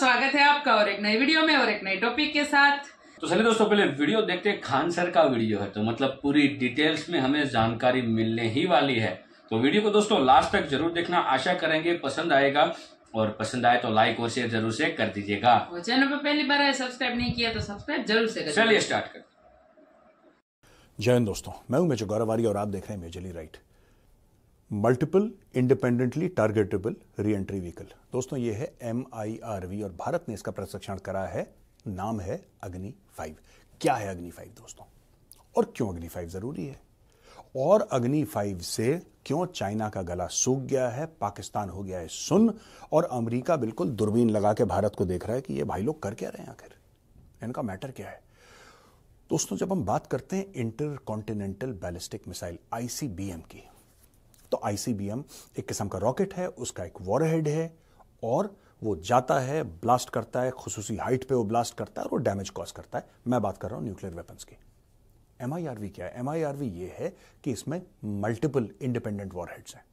स्वागत है आपका और एक नए वीडियो में और एक नए टॉपिक के साथ तो चलिए दोस्तों पहले वीडियो देखते हैं खान सर का वीडियो है तो मतलब पूरी डिटेल्स में हमें जानकारी मिलने ही वाली है तो वीडियो को दोस्तों लास्ट तक जरूर देखना आशा करेंगे पसंद आएगा और पसंद आए तो लाइक और शेयर जरूर से कर दीजिएगा चैनल पर पहली बार है सब्सक्राइब नहीं किया तो सब्सक्राइब जरूर से चलिए स्टार्ट कर जय हिंद दोस्तों मैं हूं मेजो गौरवारी और आप देख रहे हैं मेजली राइट multiple independently targetable re entry vehicle दोस्तों ये है एम आई आर वी और भारत ने इसका प्रशिक्षण करा है नाम है अग्नि फाइव क्या है अग्नि फाइव दोस्तों और क्यों अग्नि फाइव जरूरी है और अग्नि फाइव से क्यों चाइना का गला सूख गया है पाकिस्तान हो गया है सुन और अमेरिका बिल्कुल दूरबीन लगा के भारत को देख रहा है कि ये भाई लोग कर क्या रहे हैं आखिर इनका मैटर क्या है दोस्तों जब हम बात करते हैं intercontinental ballistic missile ICBM की तो आईसीबीएम एक किस्म का रॉकेट है उसका एक वॉरहेड है और वो जाता है ब्लास्ट करता है खसूसी हाइट पे वो ब्लास्ट करता है और वो डैमेज कॉज करता है मैं बात कर रहा हूँ न्यूक्लियर वेपन्स की एम क्या है एम ये है कि इसमें मल्टीपल इंडिपेंडेंट वॉरहेड्स हैं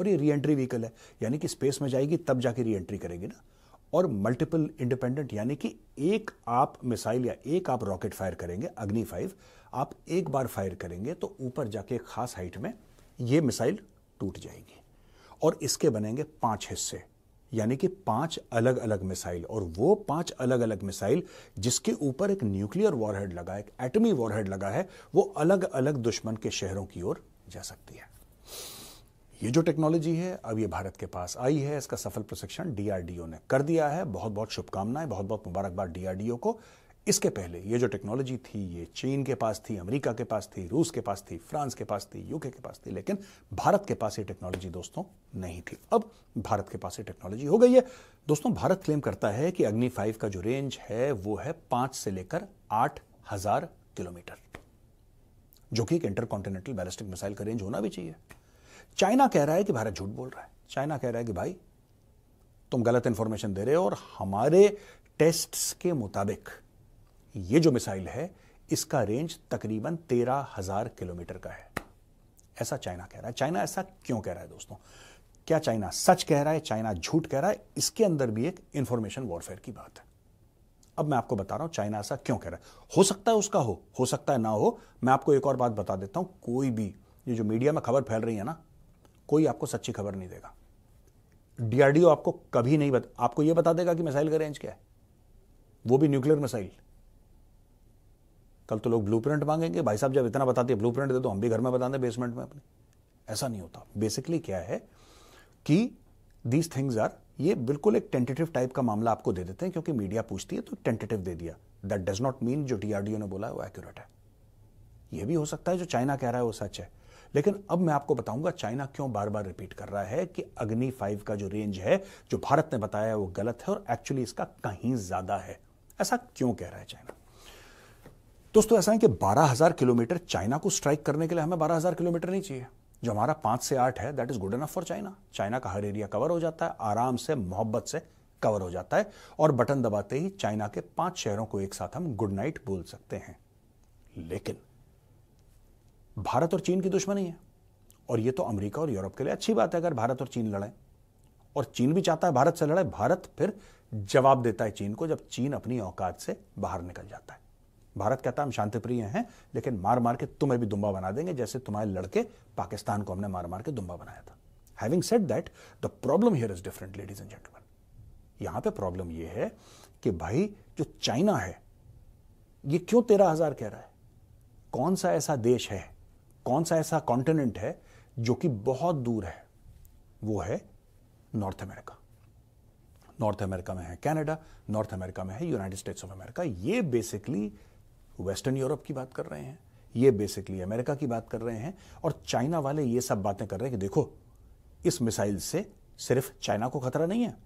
और ये री एंट्री व्हीकल है यानी कि स्पेस में जाएगी तब जाके री एंट्री करेगी ना और मल्टीपल इंडिपेंडेंट यानी कि एक आप मिसाइल या एक आप रॉकेट फायर करेंगे अग्नि फाइव आप एक बार फायर करेंगे तो ऊपर जाके खास हाइट में ये मिसाइल टूट जाएगी और इसके बनेंगे पांच हिस्से यानी कि पांच अलग अलग मिसाइल और वो पांच अलग अलग मिसाइल जिसके ऊपर एक न्यूक्लियर वॉरहेड लगा एक एटमी वॉरहेड लगा है वो अलग अलग दुश्मन के शहरों की ओर जा सकती है ये जो टेक्नोलॉजी है अब ये भारत के पास आई है इसका सफल प्रशिक्षण डीआरडीओ ने कर दिया है बहुत बहुत शुभकामनाएं बहुत बहुत मुबारकबाद डीआरडीओ को इसके पहले ये जो टेक्नोलॉजी थी ये चीन के पास थी अमेरिका के पास थी रूस के पास थी फ्रांस के पास थी यूके के पास थी लेकिन भारत के पास ये टेक्नोलॉजी दोस्तों नहीं थी अब भारत के पास ये टेक्नोलॉजी हो गई है दोस्तों भारत क्लेम करता है कि अग्नि फाइव का जो रेंज है वो है पांच से लेकर आठ हजार किलोमीटर जो कि एक इंटरकॉन्टिनेंटल बैलिस्टिक मिसाइल का रेंज होना भी चाहिए चाइना कह रहा है कि भारत झूठ बोल रहा है चाइना कह रहा है कि भाई तुम गलत इंफॉर्मेशन दे रहे हो और हमारे टेस्ट्स के मुताबिक ये जो मिसाइल है इसका रेंज तकरीबन तेरह हजार किलोमीटर का है ऐसा चाइना कह रहा है चाइना ऐसा क्यों कह रहा है दोस्तों क्या चाइना सच कह रहा है चाइना झूठ कह रहा है इसके अंदर भी एक इंफॉर्मेशन वॉरफेयर की बात है अब मैं आपको बता रहा हूं चाइना ऐसा क्यों कह रहा है हो सकता है उसका हो हो सकता है ना हो मैं आपको एक और बात बता देता हूं कोई भी ये जो मीडिया में खबर फैल रही है ना कोई आपको सच्ची खबर नहीं देगा डीआरडीओ आपको कभी नहीं बता आपको यह बता देगा कि मिसाइल का रेंज क्या है वो भी न्यूक्लियर मिसाइल कल तो लोग ब्लू प्रिंट मांगेंगे भाई साहब जब इतना बताते हैं ब्लू प्रिंट दे दो हम भी घर में बता दें बेसमेंट में अपने ऐसा नहीं होता बेसिकली क्या है कि दीज थिंग्स आर ये बिल्कुल एक टेंटेटिव टाइप का मामला आपको दे देते हैं क्योंकि मीडिया पूछती है तो टेंटेटिव दे दिया दैट डज नॉट मीन जो डीआरडीओ ने बोला है वो एक्यूरेट है ये भी हो सकता है जो चाइना कह रहा है वो सच है लेकिन अब मैं आपको बताऊंगा चाइना क्यों बार बार रिपीट कर रहा है कि अग्नि फाइव का जो रेंज है जो भारत ने बताया है वो गलत है और एक्चुअली इसका कहीं ज्यादा है ऐसा क्यों कह रहा है चाइना दोस्तों ऐसा है कि 12000 किलोमीटर चाइना को स्ट्राइक करने के लिए हमें 12000 किलोमीटर नहीं चाहिए जो हमारा पांच से आठ है that is good enough for China China का हर एरिया कवर हो जाता है आराम से मोहब्बत से कवर हो जाता है और बटन दबाते ही चाइना के पांच शहरों को एक साथ हम गुड नाइट बोल सकते हैं लेकिन भारत और चीन की दुश्मनी है और यह तो अमेरिका और यूरोप के लिए अच्छी बात है अगर भारत और चीन लड़े और चीन भी चाहता है भारत से लड़े भारत फिर जवाब देता है चीन को जब चीन अपनी औकात से बाहर निकल जाता है भारत कहता हम शांति प्रिय हैं लेकिन मार मार के तुम्हें भी दुम्बा बना देंगे जैसे तुम्हारे लड़के पाकिस्तान को हमने मार मार के दुम्बा बनाया था having set that the problem here is different ladies and gentleman यहां पे प्रॉब्लम यह है कि भाई जो चाइना है ये क्यों तेरह हजार कह रहा है कौन सा ऐसा देश है कौन सा ऐसा कॉन्टिनेंट है जो कि बहुत दूर है वो है नॉर्थ अमेरिका नॉर्थ अमेरिका में है कनाडा नॉर्थ अमेरिका में है यूनाइटेड स्टेट्स ऑफ अमेरिका ये बेसिकली वेस्टर्न यूरोप की बात कर रहे हैं ये बेसिकली अमेरिका की बात कर रहे हैं और चाइना वाले ये सब बातें कर रहे हैं कि देखो इस मिसाइल से सिर्फ चाइना को खतरा नहीं है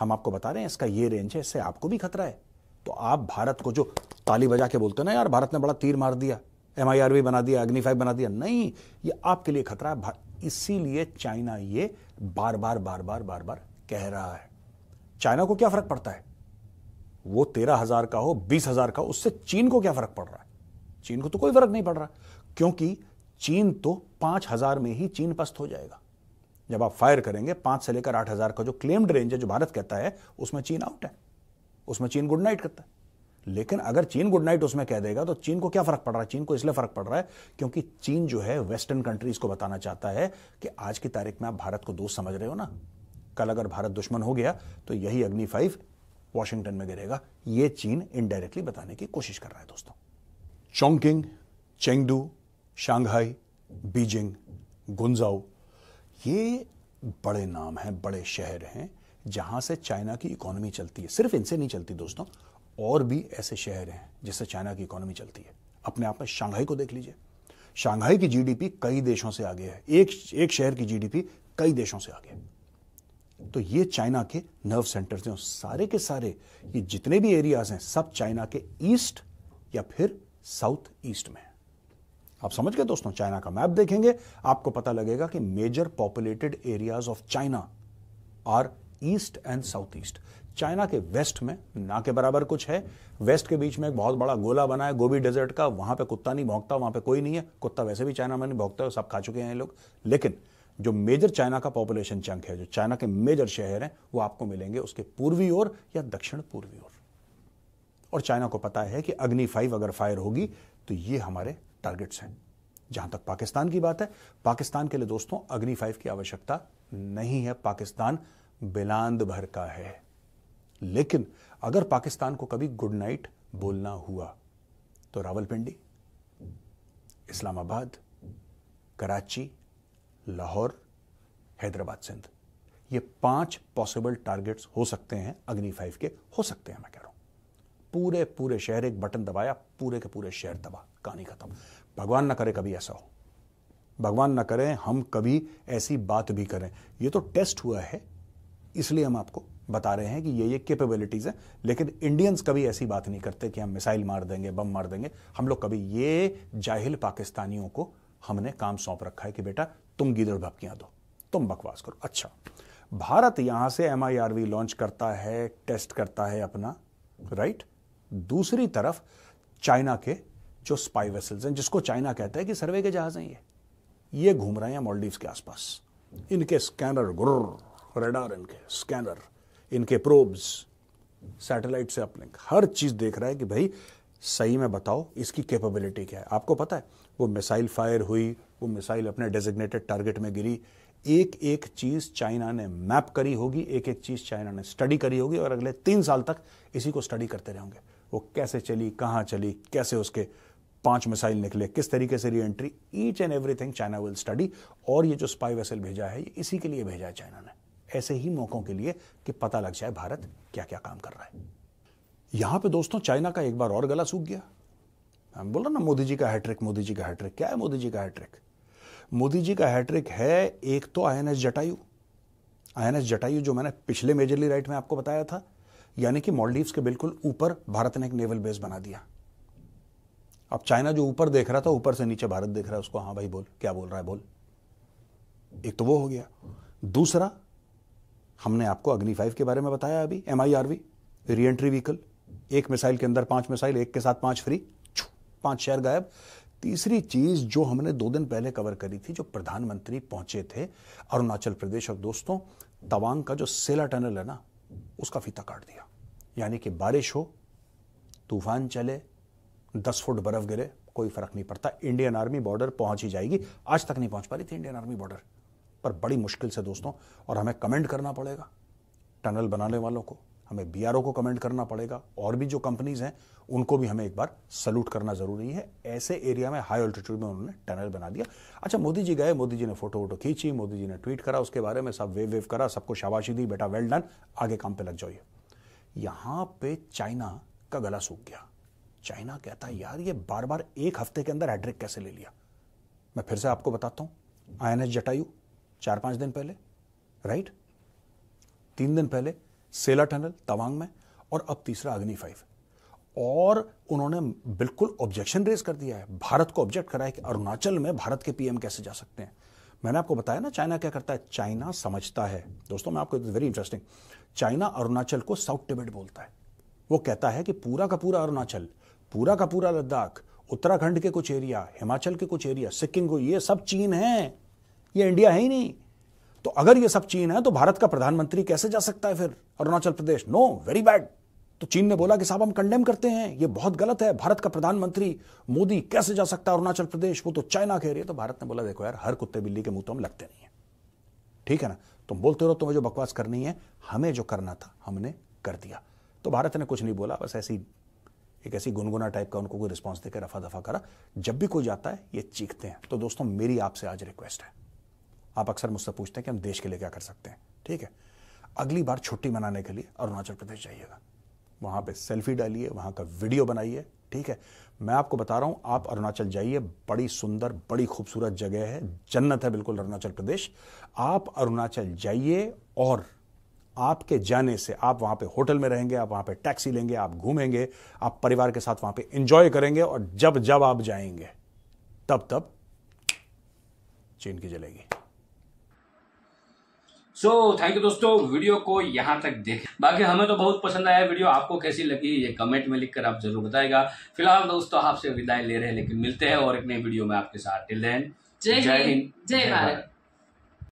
हम आपको बता रहे हैं इसका ये रेंज है इससे आपको भी खतरा है तो आप भारत को जो ताली बजा के बोलते ना यार भारत ने बड़ा तीर मार दिया एम भी बना दिया अग्निफाई बना दिया नहीं ये आपके लिए खतरा है इसीलिए चाइना ये बार बार बार बार बार बार कह रहा है चाइना को क्या फर्क पड़ता है वो तेरह हजार का हो बीस हजार का हो उससे चीन को क्या फर्क पड़ रहा है चीन को तो कोई फर्क नहीं पड़ रहा क्योंकि चीन तो पांच हजार में ही चीन पस्त हो जाएगा जब आप फायर करेंगे पांच से लेकर आठ हजार का जो क्लेम्ड रेंज है जो भारत कहता है उसमें चीन आउट है उसमें चीन गुड नाइट करता है लेकिन अगर चीन गुड नाइट उसमें कह देगा तो चीन को क्या फर्क पड़ रहा है चीन को इसलिए फर्क पड़ रहा है क्योंकि चीन जो है वेस्टर्न कंट्रीज को बताना चाहता है कि आज की तारीख में आप भारत को दोस्त समझ रहे हो ना कल अगर भारत दुश्मन हो गया तो यही अग्नि फाइव वॉशिंगटन में गिरेगा ये चीन इनडायरेक्टली बताने की कोशिश कर रहा है दोस्तों Chongqing Chengdu Shanghai Beijing Guangzhou ये बड़े नाम हैं बड़े शहर हैं जहां से चाइना की इकोनॉमी चलती है सिर्फ इनसे नहीं चलती दोस्तों और भी ऐसे शहर हैं जिससे चाइना की इकोनॉमी चलती है अपने आप में शांघाई को देख लीजिए शांघाई की जीडीपी कई देशों से आगे है एक एक शहर की जीडीपी कई देशों से आगे है तो ये चाइना के नर्व सेंटर्स हैं सारे के सारे ये जितने भी एरियाज हैं सब चाइना के ईस्ट या फिर साउथ ईस्ट में आप समझ गए दोस्तों चाइना का मैप देखेंगे आपको पता लगेगा कि major populated areas of China are east and south east China के वेस्ट में ना के बराबर कुछ है वेस्ट के बीच में एक बहुत बड़ा गोला बना है गोबी डेजर्ट का वहां पे कुत्ता नहीं भोंकता वहां पे कोई नहीं है कुत्ता वैसे भी चाइना में नहीं भोंकता सब खा चुके हैं लोग लेकिन जो मेजर चाइना का पॉपुलेशन चंक है जो चाइना के मेजर शहर हैं वो आपको मिलेंगे उसके पूर्वी ओर या दक्षिण पूर्वी ओर और चाइना को पता है कि अग्नि फाइव अगर फायर होगी तो ये हमारे टारगेट्स हैं जहां तक पाकिस्तान की बात है पाकिस्तान के लिए दोस्तों अग्नि फाइव की आवश्यकता नहीं है पाकिस्तान बिलांद भर का है लेकिन अगर पाकिस्तान को कभी गुड नाइट बोलना हुआ तो रावलपिंडी इस्लामाबाद कराची लाहौर हैदराबाद सिंध ये पांच पॉसिबल टारगेट्स हो सकते हैं अग्नि फाइव के हो सकते हैं मैं कह रहा हूं पूरे पूरे शहर एक बटन दबाया पूरे के पूरे शहर दबा कहानी खत्म भगवान ना करे कभी ऐसा हो भगवान ना करें हम कभी ऐसी बात भी करें ये तो टेस्ट हुआ है इसलिए हम आपको बता रहे हैं कि ये ये कैपेबिलिटीज़ हैं लेकिन इंडियंस कभी ऐसी बात नहीं करते कि हम मिसाइल मार देंगे बम मार देंगे हम लोग कभी ये जाहिल पाकिस्तानियों को हमने काम सौंप रखा है कि बेटा तुम गीदड़ भपकियां दो तुम बकवास करो अच्छा भारत यहां से एम लॉन्च करता है टेस्ट करता है अपना राइट दूसरी तरफ चाइना के जो स्पाई वेसल्स हैं जिसको चाइना कहता है कि सर्वे के जहाज हैं ये ये घूम रहे हैं मॉलडीव के आसपास इनके स्कैनर गुर्र रेडार इनके स्कैनर इनके प्रोब्स सैटेलाइट से अपलिंक हर चीज देख रहा है कि भाई सही में बताओ इसकी कैपेबिलिटी क्या है आपको पता है वो मिसाइल फायर हुई वो मिसाइल अपने डेजिग्नेटेड टारगेट में गिरी एक एक चीज चाइना ने मैप करी होगी एक एक चीज चाइना ने स्टडी करी होगी और अगले तीन साल तक इसी को स्टडी करते रहेंगे वो कैसे चली कहाँ चली कैसे उसके पांच मिसाइल निकले किस तरीके से re entry each and everything China will study और ये जो स्पाई वेसल भेजा है ये इसी के लिए भेजा है चाइना ने ऐसे ही मौकों के लिए कि पता लग जाए भारत क्या क्या काम कर रहा है यहां पे दोस्तों चाइना का एक बार और गला सूख गया हम बोला ना मोदी जी का हैट्रिक मोदी जी का हैट्रिक क्या है मोदी जी का हैट्रिक मोदी जी का हैट्रिक है एक तो आई जटायु आई जटायु जो मैंने पिछले मेजरली राइट में आपको बताया था यानी कि मॉलडीव्स के बिल्कुल ऊपर भारत ने एक नेवल बेस बना दिया अब चाइना जो ऊपर देख रहा था ऊपर से नीचे भारत देख रहा है उसको हाँ भाई बोल क्या बोल रहा है बोल एक तो वो हो गया दूसरा हमने आपको अग्नि फाइव के बारे में बताया अभी M I R V re entry vehicle एक मिसाइल के अंदर पांच मिसाइल एक के साथ पांच फ्री पांच शहर गायब तीसरी चीज जो हमने दो दिन पहले कवर करी थी जो प्रधानमंत्री पहुंचे थे अरुणाचल प्रदेश और दोस्तों तवांग का जो सेला टनल है ना उसका फीता काट दिया यानी कि बारिश हो तूफान चले दस फुट बर्फ गिरे कोई फर्क नहीं पड़ता इंडियन आर्मी बॉर्डर पहुंच ही जाएगी आज तक नहीं पहुंच पा रही थी इंडियन आर्मी बॉर्डर पर बड़ी मुश्किल से दोस्तों और हमें कमेंट करना पड़ेगा टनल बनाने वालों को हमें बी को कमेंट करना पड़ेगा और भी जो कंपनीज हैं उनको भी हमें एक बार सल्यूट करना जरूरी है ऐसे एरिया में हाई ऑल्टीट्यूड में उन्होंने टनल बना दिया अच्छा मोदी जी गए मोदी जी ने फोटो वोटो खींची मोदी जी ने ट्वीट करा उसके बारे में सब वेव वेव करा सबको शाबाशी दी बेटा वेल डन आगे काम पे लग जाइए यहां पे चाइना का गला सूख गया चाइना कहता है यार ये बार बार एक हफ्ते के अंदर हैड्रिक कैसे ले लिया मैं फिर से आपको बताता हूँ आई जटायु चार पांच दिन पहले राइट तीन दिन पहले सेला टनल तवांग में और अब तीसरा अग्नि फाइव और उन्होंने बिल्कुल ऑब्जेक्शन रेज कर दिया है भारत को ऑब्जेक्ट करा है कि अरुणाचल में भारत के पीएम कैसे जा सकते हैं मैंने आपको बताया ना चाइना क्या करता है चाइना समझता है दोस्तों मैं आपको वेरी इंटरेस्टिंग चाइना अरुणाचल को साउथ टिबेट बोलता है वो कहता है कि पूरा का पूरा अरुणाचल पूरा का पूरा लद्दाख उत्तराखंड के कुछ एरिया हिमाचल के कुछ एरिया सिक्किम को ये सब चीन है ये इंडिया है ही नहीं तो अगर ये सब चीन है तो भारत का प्रधानमंत्री कैसे जा सकता है फिर Arunachal Pradesh no very bad तो चीन ने बोला कि साहब हम कंडेम करते हैं ये बहुत गलत है भारत का प्रधानमंत्री मोदी कैसे जा सकता है अरुणाचल प्रदेश वो तो चाइना कह रही है तो भारत ने बोला देखो यार हर कुत्ते बिल्ली के मुंह तो हम लगते नहीं है ठीक है ना तुम बोलते रहो तुम्हें जो बकवास करनी है हमें जो करना था हमने कर दिया तो भारत ने कुछ नहीं बोला बस ऐसी एक ऐसी गुनगुना टाइप का उनको कोई रिस्पॉन्स देकर रफा दफा करा जब भी कोई जाता है ये चीखते हैं तो दोस्तों मेरी आपसे आज रिक्वेस्ट है आप अक्सर मुझसे पूछते हैं कि हम देश के लिए क्या कर सकते हैं ठीक है अगली बार छुट्टी मनाने के लिए अरुणाचल प्रदेश जाइएगा वहाँ पे सेल्फी डालिए वहाँ का वीडियो बनाइए ठीक है मैं आपको बता रहा हूँ आप अरुणाचल जाइए बड़ी सुंदर बड़ी खूबसूरत जगह है जन्नत है बिल्कुल अरुणाचल प्रदेश आप अरुणाचल जाइए और आपके जाने से आप वहाँ पे होटल में रहेंगे आप वहाँ पे टैक्सी लेंगे आप घूमेंगे आप परिवार के साथ वहाँ पे एंजॉय करेंगे और जब जब आप जाएंगे तब तब चीन की जलेगी सो थैंक यू दोस्तों वीडियो को यहाँ तक देखें बाकी हमें तो बहुत पसंद आया वीडियो आपको कैसी लगी ये कमेंट में लिखकर आप जरूर बताएगा फिलहाल दोस्तों आपसे विदाई ले रहे हैं लेकिन मिलते हैं और एक नई वीडियो में आपके साथ टिल देन जय हिंद जय भारत